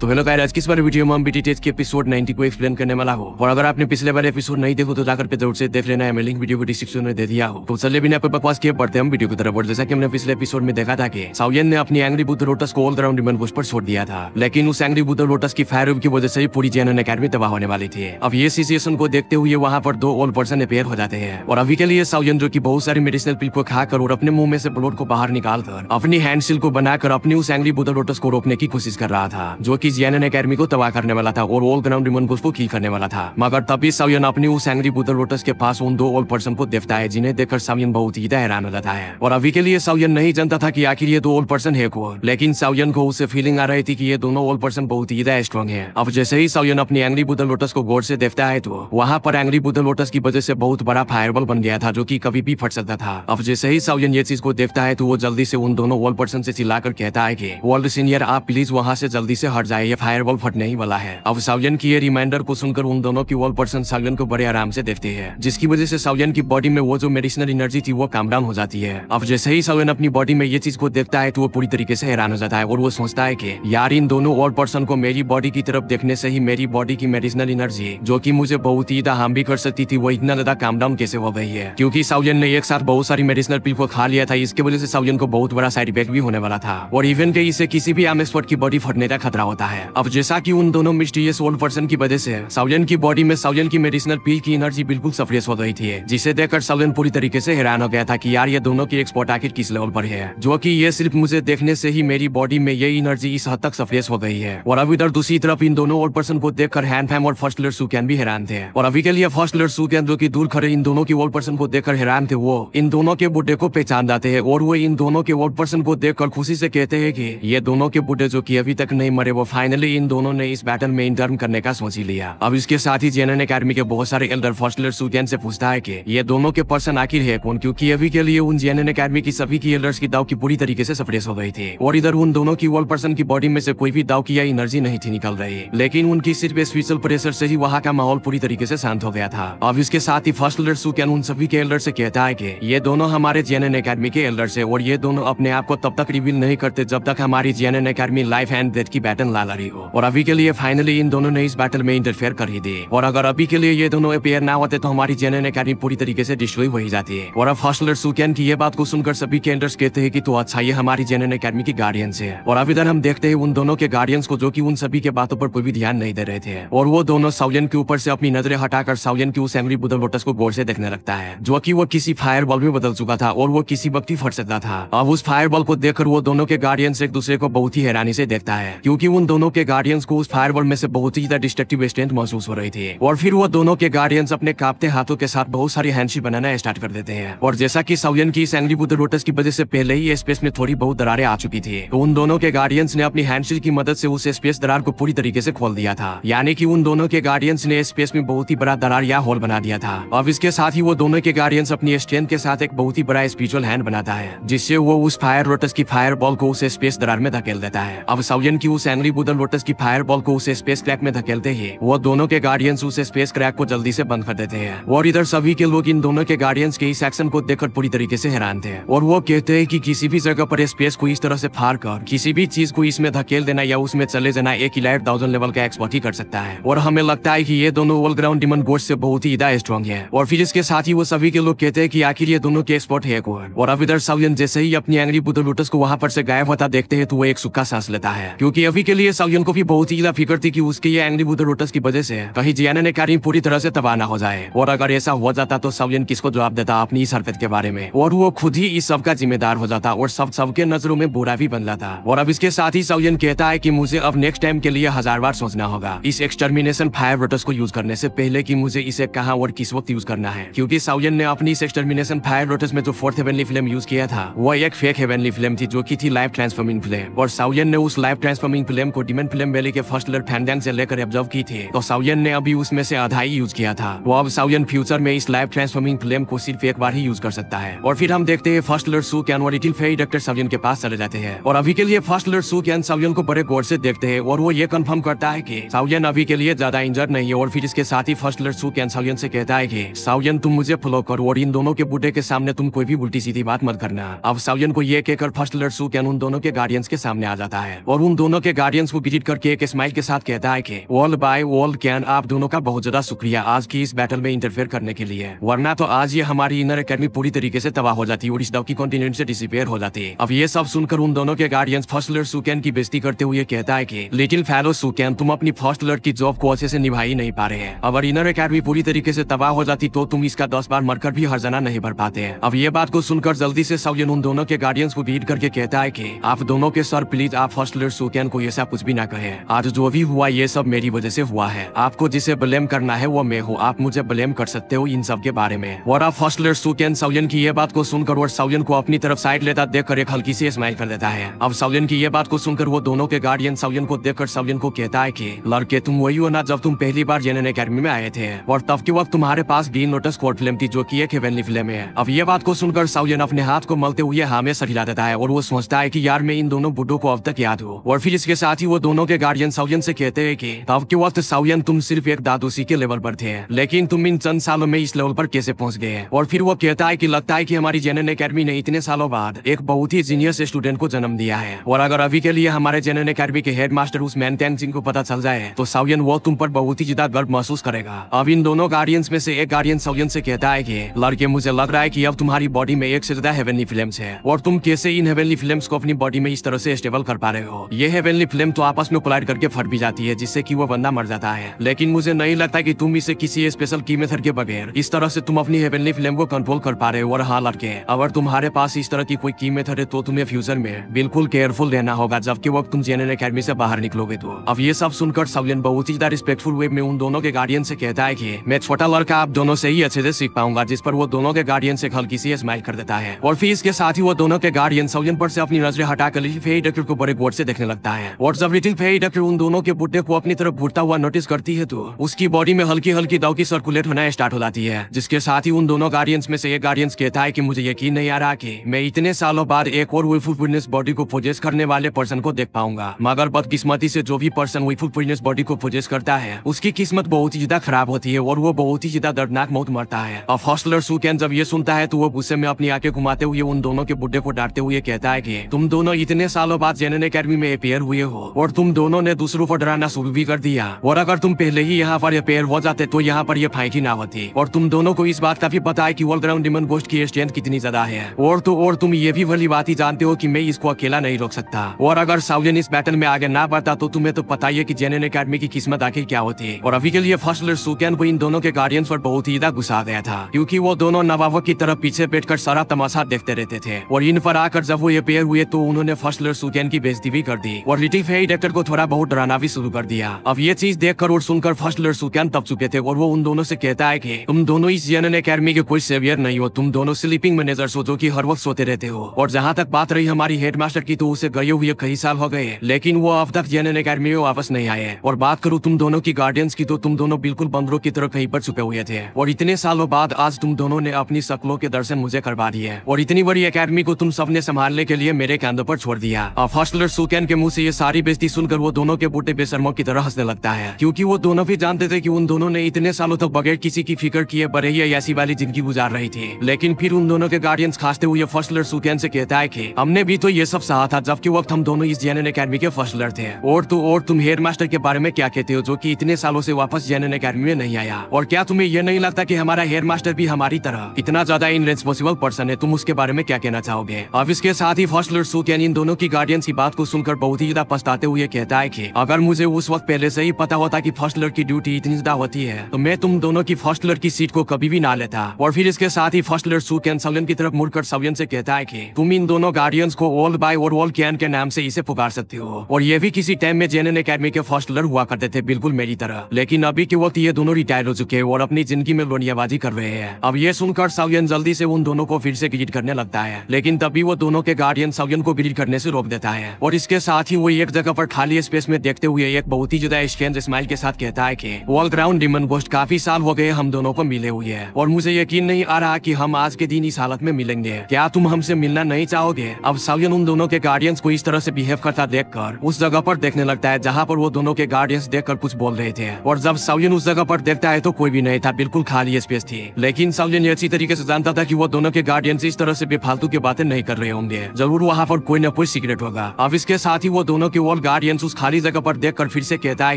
तो hello guys की इस बार वीडियो में हम बीटी टेस्ट के एपिसोड 90 को एक्सप्लेन करने वाला हो और अगर आपने पिछले बार एपिसोड नहीं देखो तो जाकर पे जरूर से देख लेना है लिंक वीडियो को डिस्क्रिप्शन में दे दिया हो तो चलिए बिना पर बकवास किए पढ़ते हम वीडियो की तरफ और जैसा कि हमने पिछले एपिसोड में देखा था कि साउयन ने अपनी एंग्री बुद्ध लोटस को ऑलराउंड रिमन पोस्ट पर छोड़ दिया था लेकिन उस एंग्री बुद्ध लोटस की फायर की वजह से पूरी जैन अकेडमी तबाह होने वाली थी अब ये सिचुएशन को देखते हुए वहाँ पर दो ओल्ड पर्सन अपेयर हो जाते हैं और अभी के लिए साउयन जो की बहुत सारी मेडिसिनल पिल को खाकर और अपने मुंह में से ब्लोट को बाहर निकालकर अपनी हैंड सिल को बनाकर अपनी उस एंग्री बुद्ध लोटस को रोकने की कोशिश कर रहा था जो कि येनन अकेडमी को तबाह करने वाला था और ऑल ग्राउंड रिमन बुश को की करने वाला था मगर तभी सवियन अपनी उस एंग्री बुदल वोटर्स के पास उन दो ओल्ड पर्सन को देखता है जिन्हें देखकर सवियन बहुत ही हैरान हो जाता है और अभी के लिए सवियन नहीं जानता था की आखिर ये दो ओल्ड पर्सन है कौन लेकिन सवियन को उसे फीलिंग आ रही थी की ये दोनों ओल्ड पर्सन बहुत ही स्ट्रॉन्ग है अब जैसे ही सवियन अपनी एंग्री बुदल वोटर्स को गौर से देखता है तो वहाँ पर एंग्री बुदल वोटर्स की वजह से बहुत बड़ा फायरबल बन गया था जो की कभी भी फट सकता था अब जैसे ही सवियन ये चीज को देखता है तो वो जल्दी से उन दोनों ओल्ड पर्सन से चिल्लाकर कहता है की वर्ल्ड सीनियर आप प्लीज वहाँ से जल्दी से हट जाए ये फायर बॉल फटने ही वाला है अब सावजन की ये रिमाइंडर को सुनकर उन दोनों की वॉल पर्सन सावजन को बड़े आराम से देखती है जिसकी वजह से सावजन की बॉडी में वो जो मेडिसिनल एनर्जी थी वो काम डाउन हो जाती है अब जैसे ही सावजन अपनी बॉडी में ये चीज को देखता है तो वो पूरी तरीके से हैरान हो जाता है और वो सोचता है की यार इन दोनों वॉल पर्सन को मेरी बॉडी की तरफ देखने से ही मेरी बॉडी की मेडिसिनल एनर्जी जो की मुझे बहुत ही ज्यादा हार्म भी कर सकती थी वो इतना ज्यादा काम डाउन कैसे हो गई है क्यूँकी सावजन ने एक साथ बहुत सारी मेडिसिनल पिल को खा लिया था इसके वजह से सावजन को बहुत बड़ा साइड इफेक्ट भी होने वाला था और इवन के इसे किसी भी आम एक्सपर्ट की बॉडी फटने का खतरा होता है जाता है अब जैसा कि उन दोनों मिस्टीरियस ओल्ड पर्सन की वजह से सावजन की बॉडी में सावजन की मेडिसिनल पील की एनर्जी बिल्कुल सफरियस हो गई थी जिसे देखकर सावजन पूरी तरीके से हैरान हो गया था कि यार ये दोनों की एक्सपोर्ट आखिर किस लेवल पर है जो कि ये सिर्फ मुझे देखने से ही मेरी बॉडी में ये एनर्जी इस हद तक सफरियस हो गई है और अब इधर दूसरी तरफ इन दोनों ओल्ड पर्सन को देखकर हैंड फैम और फर्स्ट लेर सुकैन भी हैरान थे और अभी के लिए फर्स्ट लेर सुकैन जो की दूर खड़े इन दोनों की ओल्ड पर्सन को देखकर हैरान थे वो इन दोनों के बुड्ढे को पहचान जाते हैं और वो इन दोनों के ओल्ड पर्सन को देखकर खुशी से कहते हैं की ये दोनों के बुड्ढे जो की अभी तक नहीं मरे वो फाइनली इन दोनों ने इस बैटल में इंटर्न करने का सोच ही लिया अब इसके साथ ही जेनन अकेडमी के बहुत सारे एल्डर फॉस्टलर सुन से पूछता है की ये दोनों के पर्सन आखिर है कौन क्यूँकी अभी के लिए उन जेनन अकेडमी की सभी की एल्डर्स की दाव की पूरी तरीके से सफरेस हो गई थी और इधर उन दोनों की वर्ल्ड पर्सन की बॉडी में से कोई भी दाव की या एनर्जी नहीं थी निकल रही लेकिन उनकी सिर्फ स्पेशल प्रेशर से ही वहाँ का माहौल पूरी तरीके से शांत हो गया था अब इसके साथ ही फर्स्ट एल्डर सुकैन उन सभी के एल्डर से कहता है कि ये दोनों हमारे एन अकेडमी के एल्डर से और ये दोनों अपने आप को तब तक रिवील नहीं करते जब तक हमारी एन अकेडमी लाइफ एंड डेथ की बैटन ला सैलरी हो और अभी के लिए फाइनली इन दोनों ने इस बैटल में इंटरफेयर कर ही दिए और अगर अभी के लिए ये दोनों अपेयर ना होते तो हमारी जेनन अकेडमी पूरी तरीके से डिस्ट्रॉय हो ही जाती है और अब हॉस्टलर सुकैन की ये बात को सुनकर सभी कैंडर्स कहते हैं की तो अच्छा ये हमारी जेनन अकेडमी की गार्डियन है और अभी हम देखते हैं उन दोनों के गार्डियंस को जो की उन सभी के बातों पर कोई भी ध्यान नहीं दे रहे थे और वो दोनों साउजन के ऊपर से अपनी नजरें हटाकर साउजन की उस एमरी बुदल बोटस को गौर से देखने लगता है जो की वो किसी फायर बॉल में बदल चुका था और वो किसी वक्त ही फट सकता था अब उस फायर बॉल को देखकर वो दोनों के गार्डियंस एक दूसरे को बहुत ही हैरानी से देखता है क्योंकि उन दोनों दोनों के गार्डियंस को उस फायर में से बहुत ही डिस्ट्रक्टिव स्ट्रेंथ महसूस हो रही थी और फिर वो दोनों के गार्डियंस अपने कांपते हाथों के साथ बहुत सारी हैंडशी बनाना स्टार्ट कर देते हैं और जैसा की साउयन की इस बुद्ध रोटस की वजह से पहले ही स्पेस में थोड़ी बहुत दरारें आ चुकी थी तो उन दोनों के गार्डियंस ने अपनी हैंडशी की मदद से उस स्पेस दरार को पूरी तरीके से खोल दिया था यानी कि उन दोनों के गार्डियंस ने स्पेस में बहुत ही बड़ा दरार या होल बना दिया था अब इसके साथ ही वो दोनों के गार्डियंस अपनी स्ट्रेंथ के साथ एक बहुत ही बड़ा स्पिरिचुअल हैंड बनाता है जिससे वो उस फायर रोटस की फायर बॉल को उस स्पेस दरार में धकेल देता है अब साउयन की उस एंग्री उधर लोटस की फायर बॉल को उसे स्पेस क्रैक में धकेलते ही वो दोनों के गार्डियंस उसे स्पेस क्रैक को जल्दी से बंद कर देते हैं और इधर सभी के लोग इन दोनों के गार्डियंस के इस एक्शन को देखकर पूरी तरीके से हैरान थे और वो कहते हैं कि किसी भी जगह पर स्पेस को इस तरह से फाड़ कर किसी भी चीज को इसमें धकेल देना या उसमें चले जाना एक इलाइट थाउजेंड लेवल का एक्सपर्ट ही कर सकता है और हमें लगता है की ये दोनों वर्ल्ड ग्राउंड डिमन बोर्ड से बहुत ही ज्यादा स्ट्रॉन्ग है और फिर इसके साथ ही वो सभी के लोग कहते हैं की आखिर ये दोनों के एक्सपर्ट है और अब इधर सवियन जैसे ही अपनी एंगली बुद्ध लोटस को वहाँ पर से गायब होता देखते हैं तो वो एक सुखा सांस लेता है क्यूँकी अभी के लिए ये सगयुन को भी बहुत ही ज्यादा फिक्र थी कि उसके ये एंग्री बुद्ध लोटस की वजह से कहीं जियाना ने कैरी पूरी तरह से तबाह ना हो जाए और अगर ऐसा हो जाता तो सवयन किसको जवाब देता अपनी इस हरकत के बारे में और वो खुद ही इस सब का जिम्मेदार हो जाता और सब सबके नजरों में बुरा भी बन जाता और अब इसके साथ ही सवयन कहता है की मुझे अब नेक्स्ट टाइम के लिए हजार बार सोचना होगा इस एक्सटर्मिनेशन फायर रोटस को यूज करने ऐसी पहले की मुझे इसे कहा और किस वक्त यूज करना है क्यूँकी सवयन ने अपनी इस एक्सटर्मिनेशन फायर रोटस में जो फोर्थ हेवनली फिल्म यूज किया था वो एक फेक हेवनली फिल्म थी जो की थी लाइफ ट्रांसफॉर्मिंग फिल्म और साउयन ने उस लाइफ ट्रांसफॉर्मिंग फिल्म को डिमेंट फिल्म वैली के फर्स्ट लर फैंडेन से लेकर ऑब्जर्व की थी तो साउयन ने अभी उसमें से आधा ही यूज किया था वो अब साउयन फ्यूचर में इस लाइफ ट्रांसफॉर्मिंग फिल्म को सिर्फ एक बार ही यूज कर सकता है और फिर हम देखते हैं फर्स्ट लर सू कैन और फे डॉक्टर साउयन के पास चले जाते हैं और अभी के लिए फर्स्ट लर सू कैन साउयन को बड़े गौर से देखते है और वो ये कन्फर्म करता है की साउयन अभी के लिए ज्यादा इंजर्ड नहीं है और फिर इसके साथ ही फर्स्ट लर सू कैन साउयन से कहता है की साउयन तुम मुझे फॉलो करो और इन दोनों के बुढ़े के सामने तुम कोई भी उल्टी सीधी बात मत करना अब साउयन को ये कहकर फर्स्ट लर सू कैन उन दोनों के गार्डियंस के सामने आ जाता है और उन दोनों के गार्डियंस ऑडियंस को गिरिट करके एक स्माइल के साथ कहता है की वर्ल्ड बाय वर्ल्ड कैन आप दोनों का बहुत ज्यादा शुक्रिया आज की इस बैटल में इंटरफेयर करने के लिए वरना तो आज ये हमारी इनर अकेडमी पूरी तरीके से तबाह हो जाती और इस की कॉन्टिनेंट से डिसिपेयर हो जाती अब ये सब सुनकर उन दोनों के गार्डियन फर्स्ट सुकैन की बेजती करते हुए कहता है की लिटिल फैलो सुकैन तुम अपनी फर्स्ट लर्ड की जॉब को अच्छे से निभा ही नहीं पा रहे हैं अगर इनर अकेडमी पूरी तरीके से तबाह हो जाती तो तुम इसका दस बार मरकर भी हरजाना नहीं भर पाते हैं अब ये बात को सुनकर जल्दी से सौजन उन दोनों के गार्डियंस को बीट करके कहता है कि आप दोनों के सर प्लीज आप फर्स्ट लर्ड सुकैन को ये सब कुछ भी ना कहे आज जो भी हुआ ये सब मेरी वजह से हुआ है आपको जिसे ब्लेम करना है वो मैं हूँ आप मुझे ब्लेम कर सकते हो इन सब के बारे में वोरा फर्स्ट सुकेन सौलियन की ये बात को सुनकर और सौलियन को अपनी तरफ साइड लेता देख एक हल्की सी स्माइल कर देता है अब सौलियन की ये बात को सुनकर वो दोनों के गार्डियन सौलियन को देख कर को कहता है की लड़के तुम वही हो ना जब तुम पहली बार जेन अकेडमी में आए थे और तब के वक्त तुम्हारे पास ग्रीन नोटिस कोर्ट फिल्म थी जो की एक फिल्म है अब ये बात को सुनकर सौलियन अपने हाथ को मलते हुए हमें हाँ सरिला देता है और वो सोचता है की यार मैं इन दोनों बुड्ढों को अब तक याद हूँ और फिर इसके साथ ही वो दोनों के गार्डियन सावियन से कहते हैं कि के वक्त सावियन तुम सिर्फ एक दादूसी के लेवल पर थे लेकिन तुम इन चंद सालों में इस लेवल पर कैसे पहुंच गए और फिर वो कहता है कि लगता है कि हमारी जेनन अकेडमी ने इतने सालों बाद एक बहुत ही जीनियस स्टूडेंट को जन्म दिया है और अगर अभी के लिए हमारे जेनन अकेडमी के हेड मास्टर उस मैनटेन सिंह को पता चल जाए तो सावियन वो तुम पर बहुत ही ज्यादा गर्व महसूस करेगा अब इन दोनों गार्डियंस में से एक गार्डियन सावियन से कहता है की लड़के मुझे लग रहा है की अब तुम्हारी बॉडी में एक से ज्यादा हेवनली फिल्म है और तुम कैसे इन हेवनली फिल्म को अपनी बॉडी में इस तरह से स्टेबल कर पा रहे हो ये हेवनली फिल्म तो आपस में कोलाइड करके फट भी जाती है जिससे कि वो बंदा मर जाता है लेकिन मुझे नहीं लगता कि तुम इसे किसी स्पेशल की मेथड के बगैर इस तरह से तुम अपनी हेवनली फ्लेम को कंट्रोल कर पा रहे हो और हाँ लड़के अगर तुम्हारे पास इस तरह की कोई की मेथड है तो तुम्हें फ्यूचर में बिल्कुल केयरफुल रहना होगा जबकि वक्त तुम जेनरल अकेडमी ऐसी बाहर निकलोगे तो अब ये सब सुनकर सवलियन बहुत ही रिस्पेक्टफुल वे में उन दोनों के गार्डियन ऐसी कहता है की मैं छोटा लड़का आप दोनों से ही अच्छे से सीख पाऊंगा जिस पर वो दोनों के गार्डियन ऐसी हल्की सी स्माइल कर देता है और फिर इसके साथ ही वो दोनों के गार्डियन सवलियन पर से अपनी नजरें हटा कर डॉक्टर को बड़े बोर्ड से देखने लगता है व्हाट्सअप जब लिटिल फेरी डॉक्टर उन दोनों के बुड्ढे को अपनी तरफ घुटता हुआ नोटिस करती है तो उसकी बॉडी में हल्की हल्की दाव की सर्कुलेट होना स्टार्ट हो जाती है जिसके साथ ही उन दोनों गार्डियंस में से एक गार्डियंस कहता है की मुझे यकीन नहीं आ रहा की मैं इतने सालों बाद एक और विलफुलनेस बॉडी को प्रोजेस करने वाले पर्सन को देख पाऊंगा मगर बदकिस्मती से जो भी पर्सन फिटनेस बॉडी को प्रोजेस करता है उसकी किस्मत बहुत ही ज्यादा खराब होती है और वो बहुत ही ज्यादा दर्दनाक मौत मरता है अब हॉस्टलर सुकैन जब ये सुनता है तो वो गुस्से में अपनी आंखें घुमाते हुए उन दोनों के बुड्ढे को डांटते हुए कहता है की तुम दोनों इतने सालों बाद जेनन अकेडमी में अपेयर हुए हो और तुम दोनों ने दूसरों को डराना शुरू भी कर दिया और अगर तुम पहले ही यहाँ पर ये पेड़ हो जाते तो यहाँ पर ये फाइट ही ना होती और तुम दोनों को इस बात का भी पता है की वर्ल्ड ग्राउंड डिमन गोस्ट की स्ट्रेंथ कितनी ज्यादा है और तो और तुम ये भी वाली बात ही जानते हो की मैं इसको अकेला नहीं रोक सकता और अगर साउजन इस बैटल में आगे ना बढ़ता तो तुम्हें तो पता ही है की जेनन अकेडमी की किस्मत आखिर क्या होती है और अभी के लिए फर्स्ट लेट सुकैन को इन दोनों के गार्डियंस पर बहुत ही गुस्सा गया था क्यूँकी वो दोनों नवाबों की तरफ पीछे बैठ कर सारा तमाशा देखते रहते थे और इन पर आकर जब वो ये पेयर हुए तो उन्होंने फर्स्ट लेट सुकैन की बेजती भी कर दी और रिटिफ थे डायरेक्टर को थोड़ा बहुत डराना भी शुरू कर दिया अब ये चीज देखकर और सुनकर फर्स्ट लड़ सुकैन तब चुके थे और वो उन दोनों से कहता है की तुम दोनों इस जेनन अकेडमी के कोई सेवियर नहीं हो तुम दोनों स्लीपिंग मैनेजर हो जो की हर वक्त सोते रहते हो और जहाँ तक बात रही हमारी हेड की तो उसे गये हुए कई साल हो गए लेकिन वो अब तक जेनन अकेडमी में वापस नहीं आए और बात करूँ तुम दोनों की गार्डियंस की तो तुम दोनों बिल्कुल बंदरों की तरह कहीं पर छुपे हुए थे और इतने सालों बाद आज तुम दोनों ने अपनी शक्लों के दर्शन मुझे करवा दिए और इतनी बड़ी अकेडमी को तुम सबने संभालने के लिए मेरे कंधों पर छोड़ दिया और फर्स्ट हॉस्टलर सुकैन के मुंह से ये सारी बेजती सुनकर वो दोनों के बूटे बेसरमो की तरह हंसने लगता है क्योंकि वो दोनों भी जानते थे कि उन दोनों ने इतने सालों तक बगैर किसी की फिक्र किए ही ऐसी वाली जिंदगी गुजार रही थी लेकिन फिर उन दोनों के गार्डियंस खासते हुए फर्स्टलर सुकैन से कहता है की हमने भी तो ये सब सहा था जबकि वक्त हम दोनों इस जेनन अकेडमी के फर्स्टलर थे और तो और तुम हेयर मास्टर के बारे में क्या कहते हो जो की इतने सालों से वापस जेनन अकेडमी में नहीं आया और क्या तुम्हें यह नहीं लगता की हमारा हेयर मास्टर भी हमारी तरह इतना ज्यादा रेस्पॉसिबल पर्सन है तुम उसके बारे में क्या कहना चाहोगे अब इसके साथ ही फर्स्ट सुकैन इन दोनों की गार्डियंस की बात को सुनकर बहुत ही ज्यादा पछता बताते हुए कहता है कि अगर मुझे उस वक्त पहले से ही पता होता कि फर्स्ट लड़की ड्यूटी इतनी ज्यादा होती है तो मैं तुम दोनों की फर्स्ट लड़की सीट को कभी भी ना लेता और फिर इसके साथ ही फर्स्ट लड़ सू कैन सवियन की तरफ मुड़कर सवियन से कहता है कि तुम इन दोनों गार्डियंस को ओल्ड बाय और ओल्ड कैन के नाम से इसे पुकार सकते हो और ये भी किसी टाइम में जेन अकेडमी के फर्स्ट लड़ हुआ करते थे बिल्कुल मेरी तरह लेकिन अभी के वक्त ये दोनों रिटायर हो चुके और अपनी जिंदगी में लोनियाबाजी कर रहे हैं अब ये सुनकर सवियन जल्दी से उन दोनों को फिर से ग्रीट करने लगता है लेकिन तभी वो दोनों के गार्डियन सवियन को ग्रीट करने से रोक देता है और इसके साथ ही वो एक जगह जगह पर खाली स्पेस में देखते हुए एक बहुत ही जुदा स्ट्रेंज स्माइल के साथ कहता है कि वर्ल्ड ग्राउंड डिमन गोस्ट काफी साल हो गए हम दोनों को मिले हुए हैं और मुझे यकीन नहीं आ रहा कि हम आज के दिन इस हालत में मिलेंगे क्या तुम हमसे मिलना नहीं चाहोगे अब सावियन उन दोनों के गार्डियंस को इस तरह से बिहेव करता देख कर उस जगह पर देखने लगता है जहाँ पर वो दोनों के गार्डियंस देख कर कुछ बोल रहे थे और जब सावियन उस जगह पर देखता है तो कोई भी नहीं था बिल्कुल खाली स्पेस थी लेकिन सावियन अच्छी तरीके से जानता था की वो दोनों के गार्डियंस इस तरह से बेफालतू की बातें नहीं कर रहे होंगे जरूर वहाँ पर कोई न कोई सीक्रेट होगा अब इसके साथ ही वो दोनों के वो ऑल गार्डियंस उस खाली जगह पर देखकर फिर से कहता है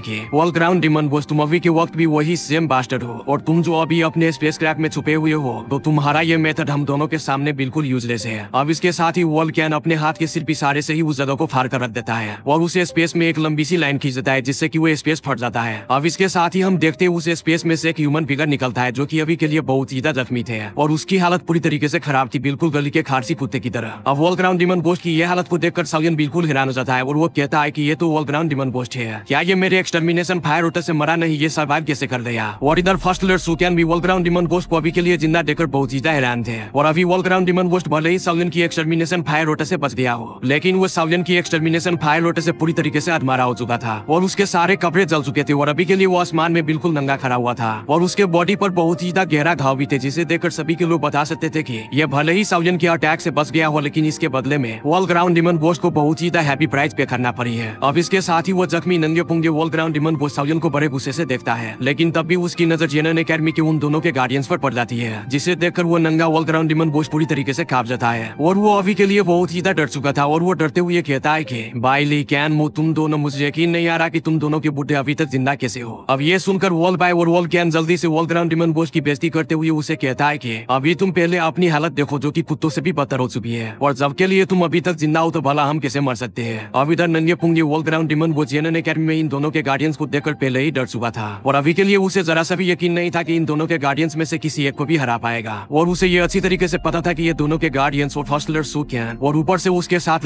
कि ऑल ग्राउंड डिमन बोस तुम अभी के वक्त भी वही सेम बास्टर्ड हो और तुम जो अभी अपने स्पेस में छुपे हुए हो तो तुम्हारा ये मेथड हम दोनों के सामने बिल्कुल यूजलेस है अब इसके साथ ही वॉल कैन अपने हाथ के सिर्फ इशारे से ही उस जगह को फार कर रख देता है और उसे स्पेस में एक लंबी सी लाइन खींच देता है जिससे की वो स्पेस फट जाता है अब इसके साथ ही हम देखते उस स्पेस में से एक ह्यूमन फिगर निकलता है जो की अभी के लिए बहुत ज्यादा जख्मी थे और उसकी हालत पूरी तरीके से खराब थी बिल्कुल गली के खारसी कुत्ते की तरह अब वर्ल्ड ग्राउंड डिमन बोस्ट की यह हालत को देखकर सवियन बिल्कुल हैरान हो जाता है और वो कहता है है कि ये तो ग्राउंड डिमन पोस्ट है क्या ये मेरे एक्सटर्मिनेशन फायर रोटर से मरा नहीं ये सर्वाइव कैसे कर दिया और इधर फर्स्ट लेर सुकैन भी ग्राउंड डिमन पोस्ट को अभी के लिए जिंदा देकर बहुत ज्यादा हैरान थे और अभी ग्राउंड डिमन पोस्ट भले ही साउलिन की एक्सटर्मिनेशन फायर रोटर से बच गया हो लेकिन वो साउलिन की एक्सटर्मिनेशन फायर रोटर से पूरी तरीके से अधमारा हो चुका था और उसके सारे कपड़े जल चुके थे और अभी के लिए वो आसमान में बिल्कुल नंगा खड़ा हुआ था और उसके बॉडी पर बहुत ही गहरा घाव भी थे जिसे देखकर सभी के लोग बता सकते थे कि यह भले ही साउलिन के अटैक से बच गया हो लेकिन इसके बदले में ग्राउंड डिमन बोस्ट को बहुत ही हैप्पी प्राइस पे करना पड़ी है अब इसके साथ ही वो जख्मी नंगे पुंगे वॉल ग्राउंड डिमन बोसाउलियन को बड़े गुस्से से देखता है लेकिन तब भी उसकी नजर जेनन अकेडमी के उन दोनों के गार्डियंस पर पड़ जाती है जिसे देखकर वो नंगा वॉल ग्राउंड डिमन बोस पूरी तरीके से काप जाता है और वो अभी के लिए बहुत ही डर चुका था और वो डरते हुए कहता है की बाइली कैन मो तुम दोनों मुझे यकीन नहीं आ रहा की तुम दोनों के बुढ़े अभी तक जिंदा कैसे हो अब ये सुनकर वॉल बाय और वॉल कैन जल्दी से वॉल ग्राउंड डिमन बोस की बेजती करते हुए उसे कहता है की अभी तुम पहले अपनी हालत देखो जो की कुत्तों से भी बदतर हो चुकी है और जब के लिए तुम अभी तक जिंदा हो तो भला हम कैसे मर सकते हैं अब इधर नंगे होंगे वॉल ग्राउंड डिमन बोजियन अकेडमी में इन दोनों के गार्डियंस को देखकर पहले ही डर चुका था और अभी के लिए उसे जरा सा भी यकीन नहीं था कि इन दोनों के गार्डियंस में से किसी एक को भी हरा पाएगा और उसे ये अच्छी तरीके से पता था कि ये दोनों के गार्डियंस और हॉस्टलर है और ऊपर से उसके साथ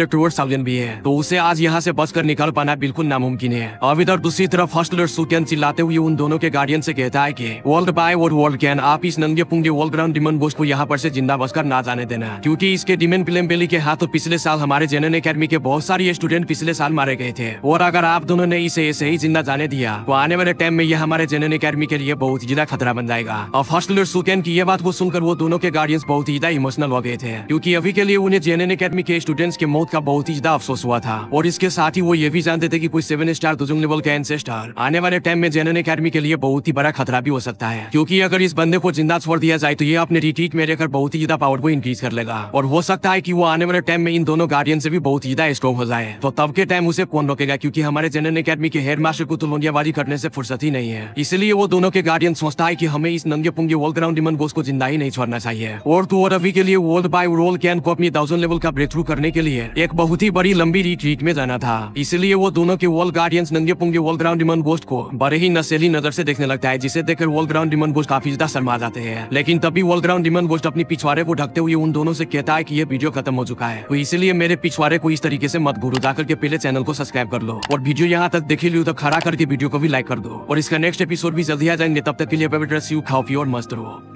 डॉक्टर भी है तो उसे आज यहाँ से बस निकल पाना बिल्कुल नामुमकिन है अब इधर दूसरी तरफ हॉस्टलर सुकैन चिल्लाते हुए उन दोनों के गार्डियन से कहता है की वर्ल्ड बाय और वर्ल्ड कैन आप इस नंगे पुंगे वर्ल्ड ग्राउंड डिमन बोस को यहाँ पर से जिंदा बस ना जाने देना क्यूँकी इसके डिमेन पिलेम्बेली के हाथों पिछले साल हमारे जेन अकेडमी के बहुत सारे स्टूडेंट पिछले साल मारे गए थे और अगर आप दोनों ने इसे ऐसे ही जिंदा जाने दिया तो आने वाले टाइम में यह हमारे जेनन अकेडमी के लिए बहुत ज्यादा खतरा बन जाएगा और फर्स्ट लीडर सुकेन की यह बात को सुनकर वो दोनों के गार्डियंस बहुत ही ज्यादा इमोशनल हो गए थे क्यूँकी अभी के लिए उन्हें जेनन अकेडमी के स्टूडेंट्स के मौत का बहुत ही ज्यादा अफसोस हुआ था और इसके साथ ही वो ये भी जानते थे की कोई सेवन स्टार दुजुंग लेवल के एनसेस्टर आने वाले टाइम में जेनन अकेडमी के लिए बहुत ही बड़ा खतरा भी हो सकता है क्यूँकी अगर इस बंदे को जिंदा छोड़ दिया जाए तो ये अपने रिटीट में रहकर बहुत ही ज्यादा पावर को इंक्रीज कर लेगा और हो सकता है की वो आने वाले टाइम में इन दोनों गार्डियन से भी बहुत ही ज्यादा स्ट्रॉन्ग हो जाए तो तब अब के टाइम उसे कौन रोकेगा क्योंकि हमारे जनरल अकेडमी के हेड मास्टर को तो तुलंगियाबाजी करने से फुर्सत ही नहीं है इसलिए वो दोनों के गार्डियन सोचता है कि हमें इस नंगे पुंगे वर्ल्ड ग्राउंड डिमन बोस को जिंदा ही नहीं छोड़ना चाहिए और तो और अभी के लिए वर्ल्ड बाय रोल कैन को अपनी थाउजेंड लेवल का ब्रेक थ्रू करने के लिए एक बहुत ही बड़ी लंबी रिट्रीट में जाना था इसलिए वो दोनों के वर्ल्ड गार्डियंस नंगे पुंगे वर्ल्ड ग्राउंड डिमन बोस को बड़े ही नशेली नजर से देखने लगता है जिसे देखकर वर्ल्ड ग्राउंड डिमन बोस काफी ज्यादा शर्मा जाते हैं लेकिन तभी वर्ल्ड ग्राउंड डिमन गोस्ट अपनी पिछवाड़े को ढकते हुए उन दोनों से कहता है की ये वीडियो खत्म हो चुका है तो इसलिए मेरे पिछवाड़े को इस तरीके से मत घूरू जाकर के पहले चैनल को सब्सक्राइब कर लो और वीडियो यहाँ तक देखे लियो तो खड़ा करके वीडियो को भी लाइक कर दो और इसका नेक्स्ट एपिसोड भी जल्दी आ जाएंगे तब तक के लिए यू खाओ पी और मस्त रहो